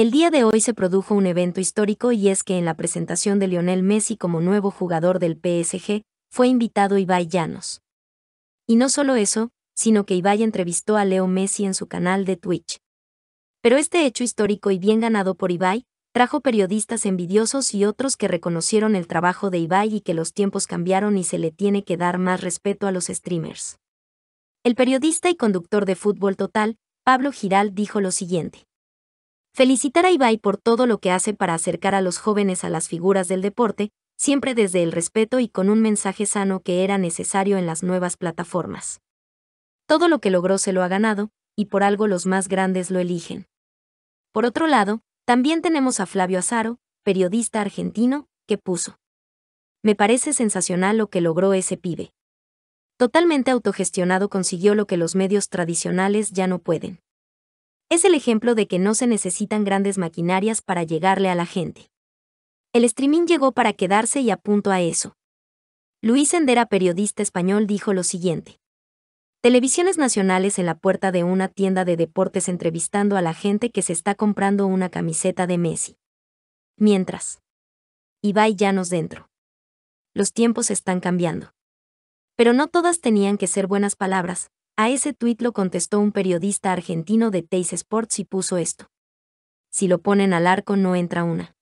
El día de hoy se produjo un evento histórico y es que en la presentación de Lionel Messi como nuevo jugador del PSG, fue invitado Ibai Llanos. Y no solo eso, sino que Ibai entrevistó a Leo Messi en su canal de Twitch. Pero este hecho histórico y bien ganado por Ibai, trajo periodistas envidiosos y otros que reconocieron el trabajo de Ibai y que los tiempos cambiaron y se le tiene que dar más respeto a los streamers. El periodista y conductor de Fútbol Total, Pablo Giral, dijo lo siguiente. Felicitar a Ibai por todo lo que hace para acercar a los jóvenes a las figuras del deporte, siempre desde el respeto y con un mensaje sano que era necesario en las nuevas plataformas. Todo lo que logró se lo ha ganado, y por algo los más grandes lo eligen. Por otro lado, también tenemos a Flavio Azaro, periodista argentino, que puso. Me parece sensacional lo que logró ese pibe. Totalmente autogestionado consiguió lo que los medios tradicionales ya no pueden es el ejemplo de que no se necesitan grandes maquinarias para llegarle a la gente. El streaming llegó para quedarse y apunto a eso. Luis Sendera, periodista español, dijo lo siguiente. Televisiones nacionales en la puerta de una tienda de deportes entrevistando a la gente que se está comprando una camiseta de Messi. Mientras. Ibai Llanos dentro. Los tiempos están cambiando. Pero no todas tenían que ser buenas palabras, a ese tuit lo contestó un periodista argentino de Teis Sports y puso esto. Si lo ponen al arco no entra una.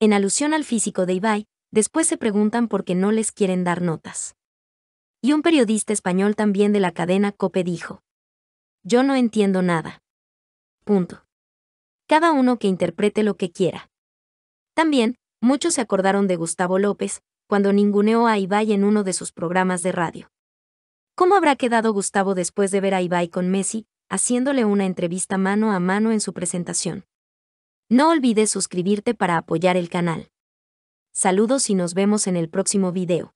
En alusión al físico de Ibai, después se preguntan por qué no les quieren dar notas. Y un periodista español también de la cadena Cope dijo. Yo no entiendo nada. Punto. Cada uno que interprete lo que quiera. También, muchos se acordaron de Gustavo López, cuando ninguneó a Ibai en uno de sus programas de radio. ¿Cómo habrá quedado Gustavo después de ver a Ibai con Messi, haciéndole una entrevista mano a mano en su presentación? No olvides suscribirte para apoyar el canal. Saludos y nos vemos en el próximo video.